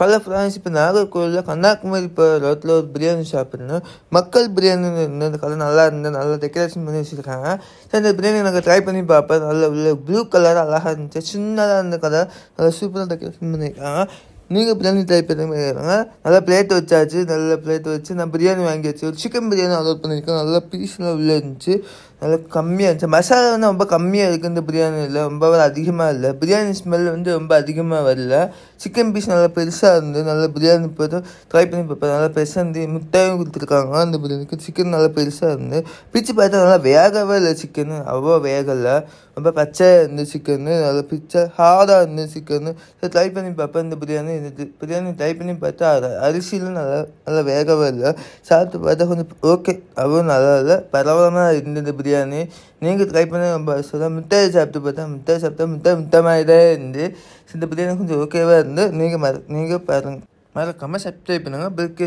colour France இப்போ நாகர்கோவிலில் கன்னியாகுமரி ரோட்டில் ஒரு பிரியாணி ஷாப் மக்கள் பிரியாணி இருந்து அந்த கலர் நல்லா இருந்து நல்லா டெக்கரேஷன் பண்ணி வச்சுருக்காங்க சரி அந்த பிரியாணி நாங்கள் ட்ரை பண்ணி பார்ப்பேன் நல்ல உள்ள ப்ளூ கலர் அழகாக இருந்துச்சு சின்னதாக இருந்த கலர் நல்லா சூப்பராக டெக்கரேஷன் பண்ணியிருக்காங்க நீங்கள் பிரியாணி ட்ரை பண்ணி பண்ணிடுறாங்க நல்லா பிளேட் வச்சாச்சு நல்ல பிளேட் வச்சு நான் பிரியாணி வச்சு ஒரு சிக்கன் பிரியாணி ஆர்டர் பண்ணியிருக்கேன் நல்லா பீஸ்லாம் உள்ளே இருந்துச்சு நல்லா கம்மியாக இருந்துச்சு மசாலா வந்து ரொம்ப கம்மியாக இருக்குது இந்த பிரியாணியில் ரொம்ப அதிகமாக இல்லை பிரியாணி ஸ்மெல் வந்து ரொம்ப அதிகமாக வரல சிக்கன் பீஸ் நல்லா பெருசாக இருந்து நல்லா பிரியாணி போதும் ட்ரை பண்ணி பார்ப்பேன் நல்லா பெருசாக இருந்து முட்டையும் கொடுத்துருக்காங்க அந்த பிரியாணிக்கு சிக்கன் நல்லா பெருசாக இருந்து பிச்சு பார்த்தா நல்லா வேகவே இல்லை சிக்கன் அவ்வளோ வேகலை ரொம்ப பச்சையாக இருந்து சிக்கன் நல்லா பிச்சை ஹார்டாக இருந்து சிக்கன் ட்ரை பண்ணி பார்ப்பேன் இந்த பிரியாணி இருந்தது பிரியாணி ட்ரை பண்ணி பார்த்தா அரிசியில் நல்லா நல்லா வேகவே இல்லை சாப்பிட்டு பார்த்தா கொஞ்சம் ஓகே அவ்வளோ நல்லா இல்லை பரவலமாக இருந்தது பிரியாணி நீங்கள் ட்ரை பண்ண ரொம்ப சொல்லலாம் முட்டையை சாப்பிட்டு பார்த்தா மிட்டாய் சாப்பிட்டா முட்டை முட்டை தான் இருந்து இந்த பிரியாணி கொஞ்சம் ஓகேவாக இருந்து நீங்கள் மற நீங்கள் பாருங்கள் மறக்காமல் சப்ஸ்கிரைப் பண்ணுங்கள் பிற்கு